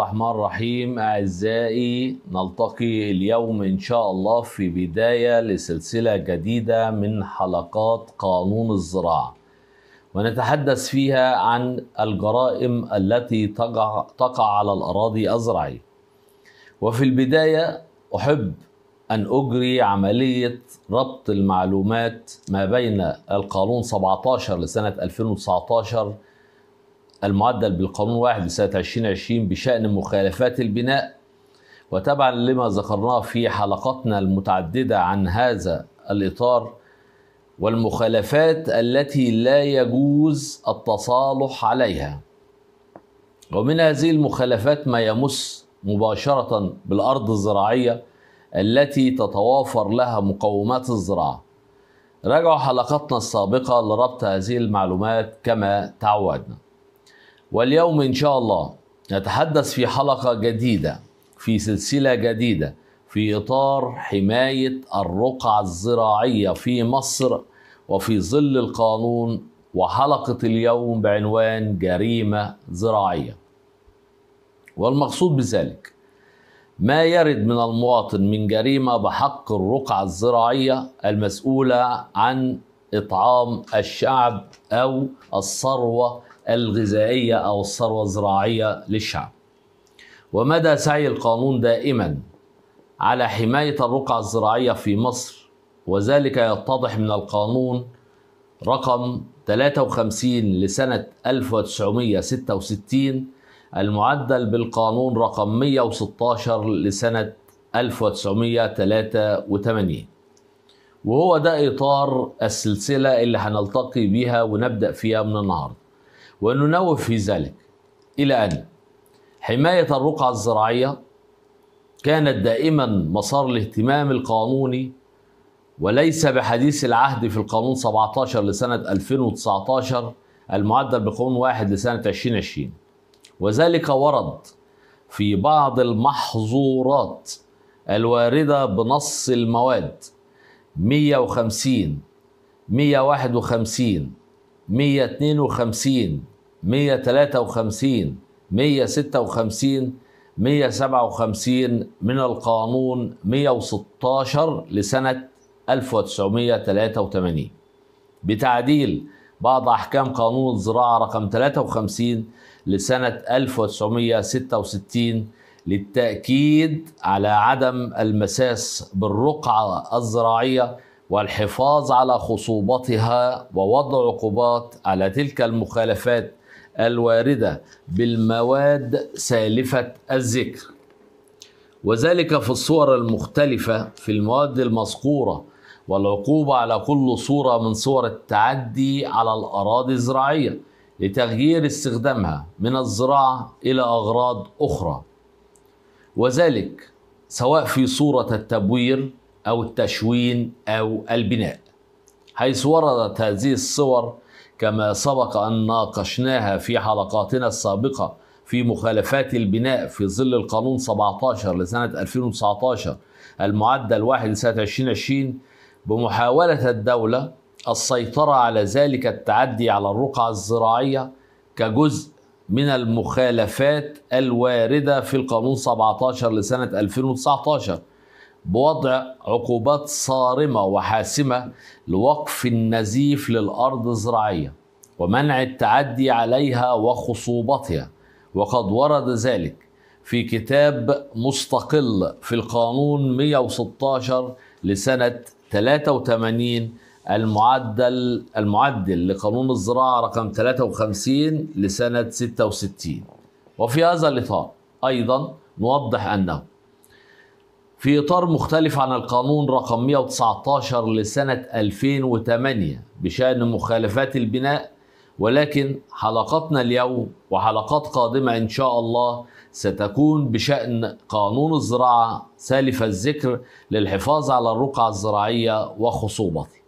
الرحمن الرحيم أعزائي نلتقي اليوم إن شاء الله في بداية لسلسلة جديدة من حلقات قانون الزراعة ونتحدث فيها عن الجرائم التي تقع, تقع على الأراضي الزراعية وفي البداية أحب أن أجري عملية ربط المعلومات ما بين القانون 17 لسنة 2019 المعدل بالقانون 1 لسنة 2020 بشأن مخالفات البناء وتبعا لما ذكرناه في حلقاتنا المتعددة عن هذا الإطار والمخالفات التي لا يجوز التصالح عليها ومن هذه المخالفات ما يمس مباشرة بالأرض الزراعية التي تتوافر لها مقومات الزراعة راجعوا حلقتنا السابقة لربط هذه المعلومات كما تعودنا واليوم إن شاء الله نتحدث في حلقة جديدة في سلسلة جديدة في إطار حماية الرقعة الزراعية في مصر وفي ظل القانون وحلقة اليوم بعنوان جريمة زراعية والمقصود بذلك ما يرد من المواطن من جريمة بحق الرقعة الزراعية المسؤولة عن إطعام الشعب أو الثروة الغذائية أو الثروة الزراعية للشعب ومدى سعي القانون دائما على حماية الرقعة الزراعية في مصر وذلك يتضح من القانون رقم 53 لسنة 1966 المعدل بالقانون رقم 116 لسنة 1983 وهو ده إطار السلسلة اللي هنلتقي بيها ونبدأ فيها من النهاردة وننوه في ذلك إلى أن حماية الرقعة الزراعية كانت دائما مسار الاهتمام القانوني وليس بحديث العهد في القانون 17 لسنة 2019 المعدل بقانون واحد لسنة 2020 وذلك ورد في بعض المحظورات الواردة بنص المواد 150 151 152 153 156 157 من القانون 116 لسنة 1983 بتعديل بعض أحكام قانون الزراعة رقم 53 لسنة 1966 للتأكيد على عدم المساس بالرقعة الزراعية والحفاظ على خصوبتها ووضع عقوبات على تلك المخالفات الوارده بالمواد سالفه الذكر وذلك في الصور المختلفه في المواد المذكوره والعقوبه على كل صوره من صور التعدي على الاراضي الزراعيه لتغيير استخدامها من الزراعه الى اغراض اخرى وذلك سواء في صوره التبوير او التشوين او البناء حيث وردت هذه الصور كما سبق أن ناقشناها في حلقاتنا السابقة في مخالفات البناء في ظل القانون 17 لسنة 2019 المعدل 1 لسنة 2020 بمحاولة الدولة السيطرة على ذلك التعدي على الرقعة الزراعية كجزء من المخالفات الواردة في القانون 17 لسنة 2019 بوضع عقوبات صارمة وحاسمة لوقف النزيف للأرض الزراعية ومنع التعدي عليها وخصوبتها وقد ورد ذلك في كتاب مستقل في القانون 116 لسنة 83 المعدل المعدل لقانون الزراعة رقم 53 لسنة 66 وفي هذا الإطار أيضا نوضح أنه في إطار مختلف عن القانون رقم 119 لسنة 2008 بشأن مخالفات البناء ولكن حلقتنا اليوم وحلقات قادمة إن شاء الله ستكون بشأن قانون الزراعة سالف الذكر للحفاظ على الرقعة الزراعية وخصوبتها